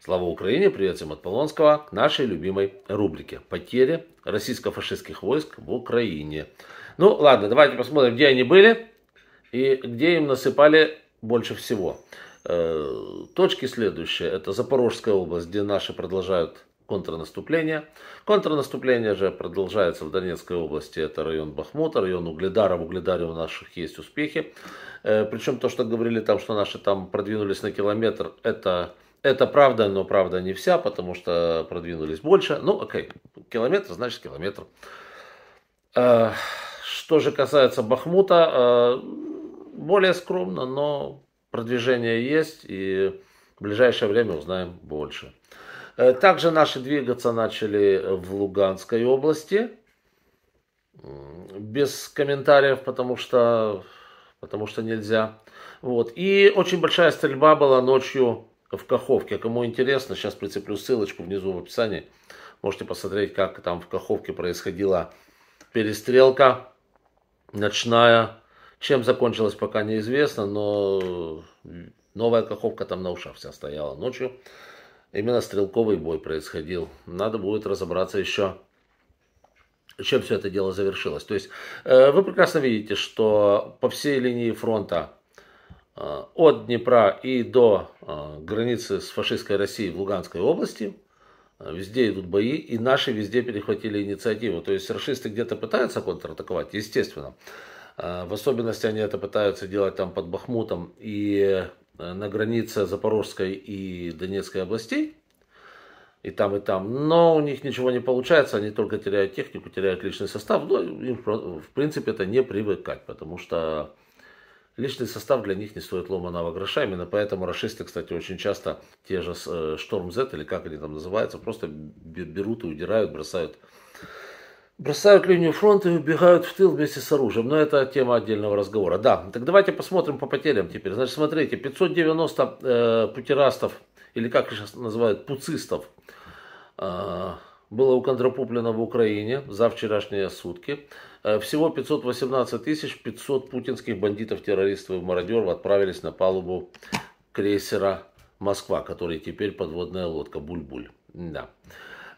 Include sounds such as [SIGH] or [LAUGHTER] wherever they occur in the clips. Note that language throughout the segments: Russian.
Слава Украине! Привет всем от Полонского к нашей любимой рубрике «Потери российско-фашистских войск в Украине». Ну ладно, давайте посмотрим, где они были и где им насыпали больше всего. Э, точки следующие. Это Запорожская область, где наши продолжают контрнаступление. Контрнаступление же продолжается в Донецкой области. Это район Бахмута, район Угледара. В Угледаре у наших есть успехи. Э, причем то, что говорили там, что наши там продвинулись на километр, это это правда, но правда не вся, потому что продвинулись больше. Ну, окей, километр значит километр. А, что же касается Бахмута, а, более скромно, но продвижение есть, и в ближайшее время узнаем больше. Э, также наши двигаться начали в Луганской области. Без комментариев, потому что, потому что нельзя. Вот. И очень большая стрельба была ночью в Каховке. Кому интересно, сейчас прицеплю ссылочку внизу в описании. Можете посмотреть, как там в Каховке происходила перестрелка ночная. Чем закончилась, пока неизвестно, но новая Каховка там на ушах вся стояла ночью. Именно стрелковый бой происходил. Надо будет разобраться еще, чем все это дело завершилось. То есть э, вы прекрасно видите, что по всей линии фронта Э, от Днепра и до э, границы с фашистской Россией в Луганской области. Э, везде идут бои, и наши везде перехватили инициативу. То есть расисты где-то пытаются контратаковать, естественно. В особенности они это пытаются делать там под Бахмутом и на границе Запорожской и Донецкой областей. И там, и там. Но у них ничего не получается, они только теряют технику, теряют личный состав. Но ну, им, в принципе, это не привыкать, потому что личный состав для них не стоит ломаного гроша. Именно поэтому расисты, кстати, очень часто те же э, Шторм Z или как они там называются, просто берут и удирают, бросают бросают линию фронта и убегают в тыл вместе с оружием. Но это тема отдельного разговора. Да, так давайте посмотрим по потерям теперь. Значит, смотрите, 590 э, путерастов, или как их сейчас называют, пуцистов, э, было уконтрапуплено в Украине за вчерашние сутки. Э, всего 518 тысяч 500 путинских бандитов, террористов и мародеров отправились на палубу крейсера «Москва», который теперь подводная лодка «Буль-Буль». Да.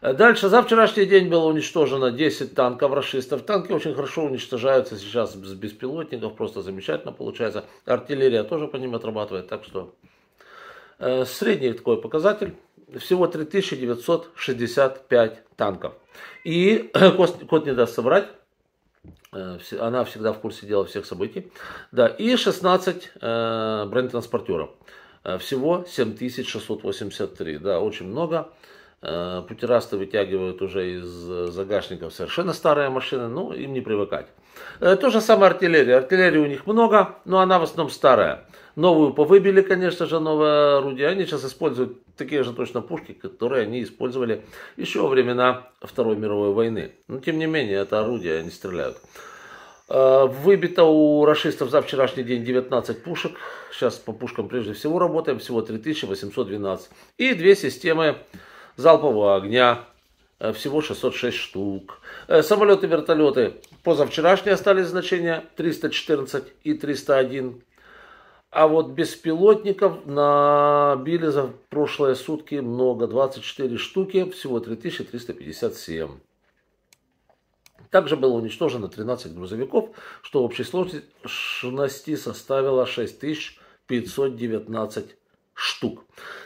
Э, дальше, за вчерашний день было уничтожено 10 танков расистов. Танки очень хорошо уничтожаются сейчас с беспилотников, просто замечательно получается. Артиллерия тоже по ним отрабатывает, так что э, средний такой показатель всего 3965 танков. И [CLEARS THROAT] кот не даст соврать, э, она всегда в курсе дела всех событий. Да, и 16 э, бронетранспортеров. Э, всего 7683. Да, очень много. Э, Путерасты вытягивают уже из э, загашников совершенно старые машины, ну, им не привыкать. Э, то же самое артиллерия. Артиллерии у них много, но она в основном старая. Новую повыбили, конечно же, новое орудие. Они сейчас используют такие же точно пушки, которые они использовали еще во времена Второй мировой войны. Но, тем не менее, это орудие, они стреляют. Выбито у расистов за вчерашний день 19 пушек. Сейчас по пушкам прежде всего работаем, всего 3812. И две системы залпового огня, э, всего 606 штук. Э, самолеты, вертолеты позавчерашние остались значения 314 и 301. А вот беспилотников набили за прошлые сутки много, 24 штуки, всего 3357. Также было уничтожено 13 грузовиков, что в общей сложности составило 6519 штук.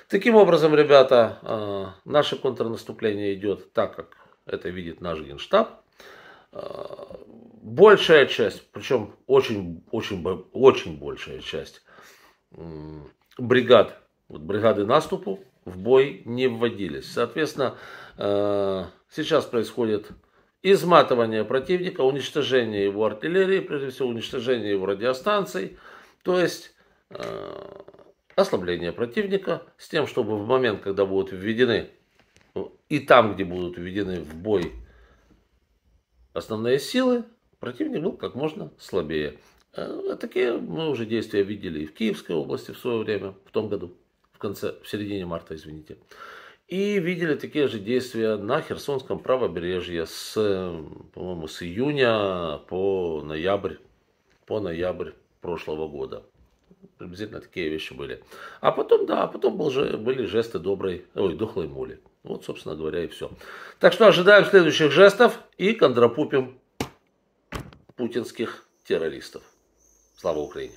Таким образом, ребята, а, наше контрнаступление идет так, как это видит наш генштаб. А, большая часть, причем очень, очень, очень большая часть бригад, вот бригады наступу в бой не вводились. Соответственно, а, сейчас происходит изматывание противника, уничтожение его артиллерии, прежде всего уничтожение его радиостанций. То есть ослабление противника, с тем, чтобы в момент, когда будут введены, э, и там, где будут введены в бой основные силы, противник был как можно слабее. Э, такие мы уже действия видели и в Киевской области в свое время, в том году, в конце, в середине марта, извините. И видели такие же действия на Херсонском правобережье с, по-моему, с июня по ноябрь, по ноябрь прошлого года. Приблизительно такие вещи были. А потом, да, а потом был же, были жесты доброй, ой, духлой моли. Вот, собственно говоря, и все. Так что ожидаем следующих жестов и кондропупим путинских террористов. Слава Украине!